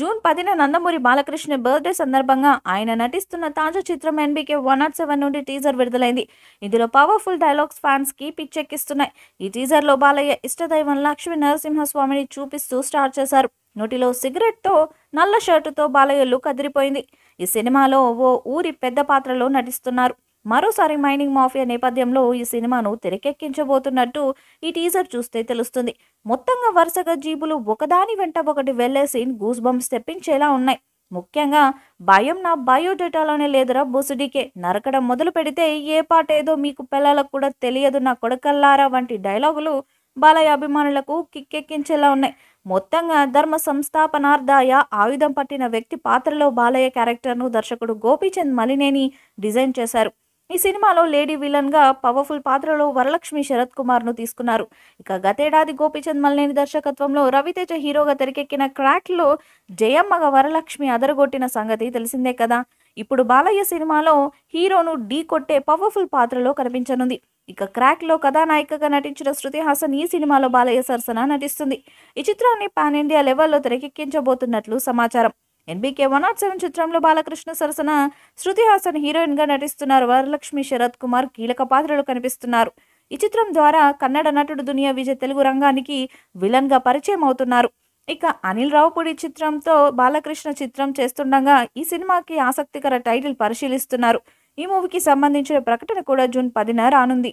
June పదిన Nandamuri Balakrishna birthday సందర్భంగా ఆయన నటిస్తున్న తాజా చిత్రం ఎన్బీకే వన్ నాట్ సెవెన్ నుండి టీజర్ విడుదలైంది ఇందులో పవర్ఫుల్ డైలాగ్స్ ఫ్యాన్స్ కి పిచ్చెక్కిస్తున్నాయి ఈ టీజర్లో బాలయ్య ఇష్టదైవం లక్ష్మి నరసింహస్వామిని చూపిస్తూ స్టార్ట్ చేశారు నోటిలో సిగరెట్తో నల్ల షర్టుతో బాలయ్య లుక్ అదిరిపోయింది ఈ సినిమాలో ఓ ఊరి పెద్ద పాత్రలో నటిస్తున్నారు మరోసారి మైనింగ్ మాఫియా నేపథ్యంలో ఈ సినిమాను తెరకెక్కించబోతున్నట్టు ఈ టీజర్ చూస్తే తెలుస్తుంది మొత్తంగా వరుసగా జీబులు ఒకదాని వెంట ఒకటి వెళ్లే సీన్ గూస్ బంప్స్ తెప్పించేలా ఉన్నాయి ముఖ్యంగా భయం నా బయోడేటాలోనే లేదురా బుసుడికే నరకడం మొదలు పెడితే ఏ పాట ఏదో మీకు పిల్లలకు కూడా తెలియదు నా కొడకల్లారా వంటి డైలాగులు బాలయ్య అభిమానులకు కిక్కెక్కించేలా ఉన్నాయి మొత్తంగా ధర్మ సంస్థాపనార్థాయ ఆయుధం పట్టిన వ్యక్తి పాత్రలో బాలయ్య క్యారెక్టర్ను దర్శకుడు గోపీచంద్ మలినేని డిజైన్ చేశారు ఈ సినిమాలో లేడీ విలన్గా పవర్ఫుల్ పాత్రలో వరలక్ష్మి శరత్ కుమార్ను తీసుకున్నారు ఇక గతేడాది గోపిచంద్ మల్లేని దర్శకత్వంలో రవితేజ హీరోగా తెరకెక్కిన క్రాక్లో జయమ్మగా వరలక్ష్మి అదరగొట్టిన సంగతి తెలిసిందే కదా ఇప్పుడు బాలయ్య సినిమాలో హీరోను ఢీ కొట్టే పవర్ఫుల్ పాత్రలో కనిపించనుంది ఇక క్రాక్లో కథానాయికగా నటించిన శృతి హాసన్ ఈ సినిమాలో బాలయ్య సరసన నటిస్తుంది ఈ చిత్రాన్ని పాన్ ఇండియా లెవెల్లో తెరకెక్కించబోతున్నట్లు సమాచారం ఎన్బీకే వన్ నాట్ సెవెన్ చిత్రంలో బాలకృష్ణ సరసన శృతి హాసన్ హీరోయిన్ గా నటిస్తున్నారు వరలక్ష్మి శరత్ కుమార్ కీలక పాత్రలు కనిపిస్తున్నారు ఈ చిత్రం ద్వారా కన్నడ నటుడు దునియా విజయ్ తెలుగు రంగానికి విలన్ గా పరిచయం అవుతున్నారు ఇక అనిల్ రావుపూడి చిత్రంతో బాలకృష్ణ చిత్రం చేస్తుండగా ఈ సినిమాకి ఆసక్తికర టైటిల్ పరిశీలిస్తున్నారు ఈ మూవీకి సంబంధించిన ప్రకటన కూడా జూన్ పదిన రానుంది